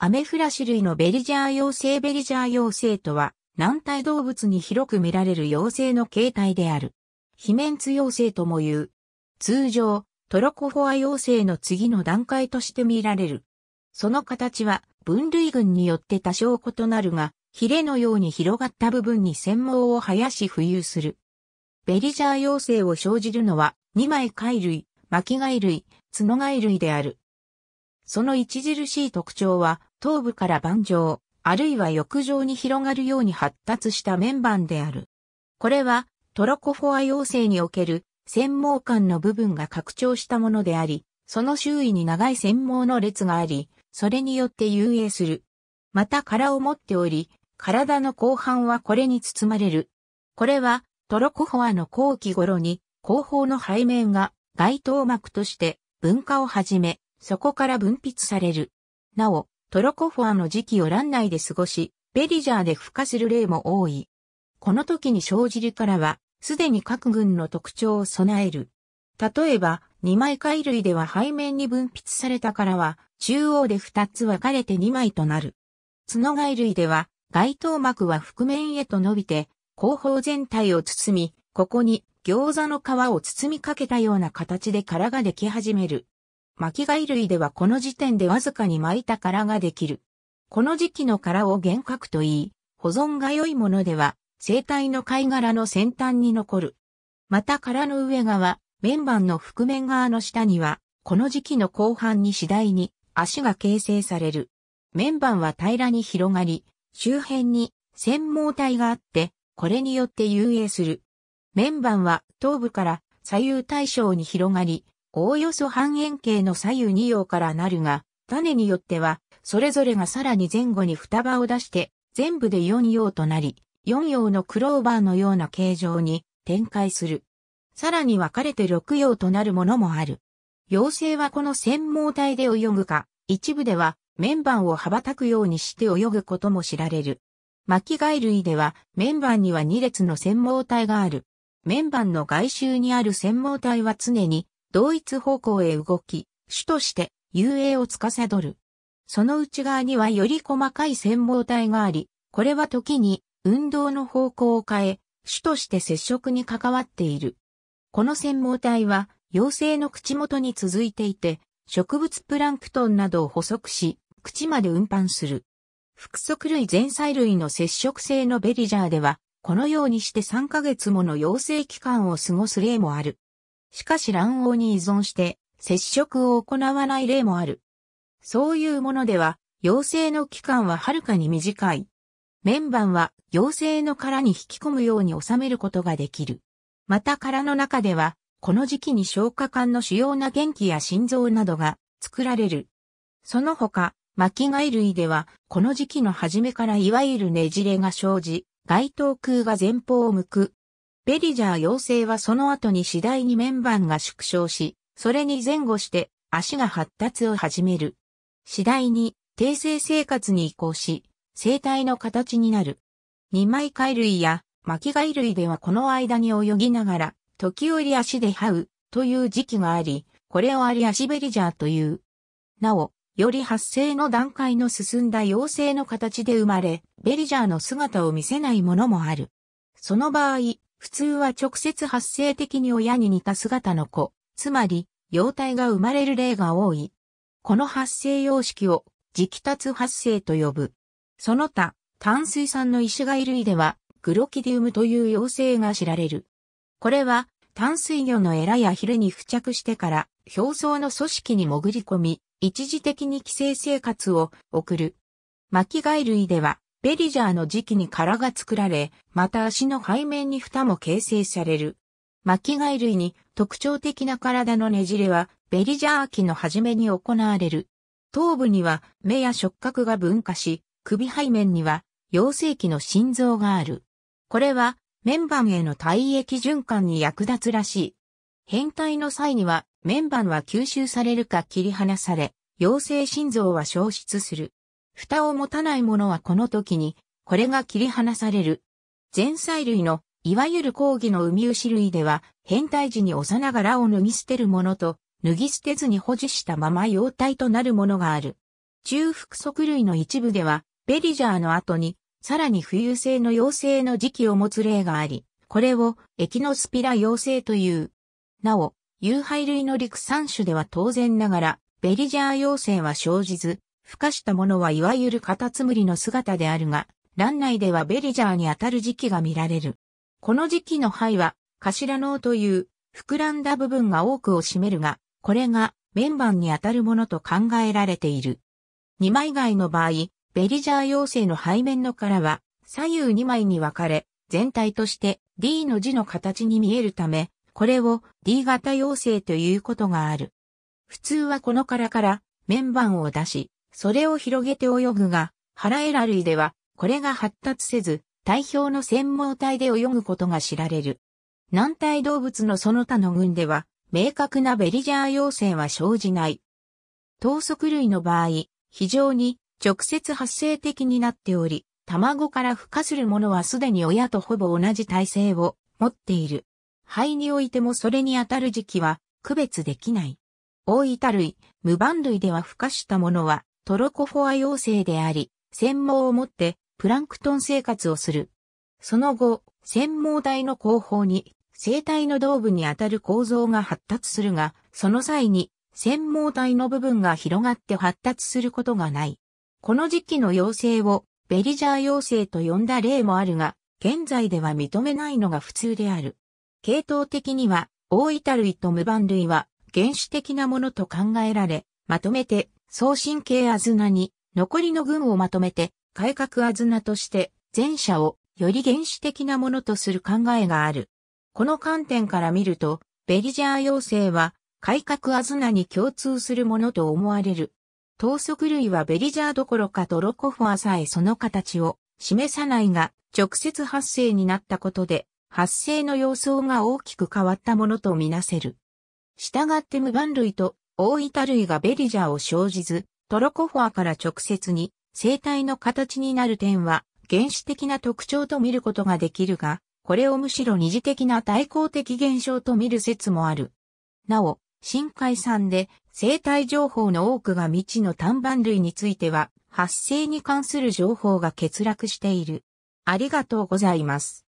アメフラシ類のベリジャー妖精ベリジャー妖精とは、軟体動物に広く見られる妖精の形態である。ヒメンツ幼生とも言う。通常、トロコフォア妖精の次の段階として見られる。その形は、分類群によって多少異なるが、ヒレのように広がった部分に繊毛を生やし浮遊する。ベリジャー妖精を生じるのは、二枚貝類、巻貝類、角貝類である。その著しい特徴は、頭部から盤上、あるいは浴場に広がるように発達した面板である。これはトロコフォア要請における繊毛管の部分が拡張したものであり、その周囲に長い繊毛の列があり、それによって遊泳する。また殻を持っており、体の後半はこれに包まれる。これはトロコフォアの後期頃に後方の背面が外頭膜として分化をはじめ、そこから分泌される。なお、トロコフォアの時期をン内で過ごし、ベリジャーで孵化する例も多い。この時に生じるからは、すでに各群の特徴を備える。例えば、二枚貝類では背面に分泌されたからは、中央で二つ分かれて二枚となる。角貝類では、外頭膜は覆面へと伸びて、後方全体を包み、ここに餃子の皮を包みかけたような形で殻ができ始める。巻貝類ではこの時点でわずかに巻いた殻ができる。この時期の殻を幻覚と言い、保存が良いものでは、生体の貝殻の先端に残る。また殻の上側、面板の覆面側の下には、この時期の後半に次第に足が形成される。面板は平らに広がり、周辺に繊毛体があって、これによって遊泳する。面板は頭部から左右対称に広がり、おおよそ半円形の左右2葉からなるが、種によっては、それぞれがさらに前後に双葉を出して、全部で4葉となり、4葉のクローバーのような形状に展開する。さらに分かれて6葉となるものもある。妖精はこの専門体で泳ぐか、一部では綿板を羽ばたくようにして泳ぐことも知られる。巻貝類では綿板には2列の専門体がある。綿板の外周にある専門体は常に同一方向へ動き、主として遊泳を司る。その内側にはより細かい潜毛体があり、これは時に運動の方向を変え、主として接触に関わっている。この潜毛体は幼生の口元に続いていて、植物プランクトンなどを捕捉し、口まで運搬する。複足類前菜類の接触性のベリジャーでは、このようにして3ヶ月もの妖精期間を過ごす例もある。しかし卵黄に依存して接触を行わない例もある。そういうものでは、陽性の期間ははるかに短い。綿板は陽性の殻に引き込むように収めることができる。また殻の中では、この時期に消化管の主要な元気や心臓などが作られる。その他、巻貝類では、この時期の初めからいわゆるねじれが生じ、外当空が前方を向くベリジャー妖精はその後に次第に面板が縮小し、それに前後して足が発達を始める。次第に訂正生活に移行し、生体の形になる。二枚貝類や巻貝類ではこの間に泳ぎながら、時折足で這うという時期があり、これをアリアシベリジャーという。なお、より発生の段階の進んだ妖精の形で生まれ、ベリジャーの姿を見せないものもある。その場合、普通は直接発生的に親に似た姿の子、つまり、幼体が生まれる例が多い。この発生様式を、直達発生と呼ぶ。その他、炭水産の石貝類では、グロキデウムという妖精が知られる。これは、淡水魚のエラやヒレに付着してから、表層の組織に潜り込み、一時的に寄生生活を送る。巻貝類では、ベリジャーの時期に殻が作られ、また足の背面に蓋も形成される。巻き貝類に特徴的な体のねじれは、ベリジャー期の初めに行われる。頭部には目や触覚が分化し、首背面には陽性期の心臓がある。これは、バ板への体液循環に役立つらしい。変態の際には、バ板は吸収されるか切り離され、陽性心臓は消失する。蓋を持たないものはこの時に、これが切り離される。前菜類の、いわゆる講義の海牛類では、変態時に幼がらを脱ぎ捨てるものと、脱ぎ捨てずに保持したまま様態となるものがある。中腹足類の一部では、ベリジャーの後に、さらに浮遊性の妖精の時期を持つ例があり、これをエキノスピラ幼生という。なお、有敗類の陸産種では当然ながら、ベリジャー妖精は生じず、孵化したものはいわゆるカタツムリの姿であるが、卵内ではベリジャーにあたる時期が見られる。この時期の肺は、頭脳という膨らんだ部分が多くを占めるが、これが綿板にあたるものと考えられている。2枚貝の場合、ベリジャー妖精の背面の殻は左右2枚に分かれ、全体として D の字の形に見えるため、これを D 型妖精ということがある。普通はこの殻から綿板を出し、それを広げて泳ぐが、腹エラ類では、これが発達せず、体表の専門体で泳ぐことが知られる。軟体動物のその他の群では、明確なベリジャー要請は生じない。等足類の場合、非常に直接発生的になっており、卵から孵化するものはすでに親とほぼ同じ体勢を持っている。肺においてもそれに当たる時期は区別できない。大分類、無番類では孵化したものはトロコフォア妖精であり、専門を持ってプランクトン生活をする。その後、専門体の後方に生体の胴部にあたる構造が発達するが、その際に専門体の部分が広がって発達することがない。この時期の妖精をベリジャー妖精と呼んだ例もあるが、現在では認めないのが普通である。系統的には、大分類と無番類は原始的なものと考えられ、まとめて送神系あずなに、残りの群をまとめて、改革あずなとして、前者をより原始的なものとする考えがある。この観点から見ると、ベリジャー要請は、改革あずなに共通するものと思われる。等速類はベリジャーどころかドロコファさえその形を示さないが、直接発生になったことで、発生の様相が大きく変わったものとみなせる。従って無番類と大分類がベリジャーを生じず、トロコフォアから直接に生体の形になる点は原始的な特徴と見ることができるが、これをむしろ二次的な対抗的現象と見る説もある。なお、深海産で生体情報の多くが未知の単板類については、発生に関する情報が欠落している。ありがとうございます。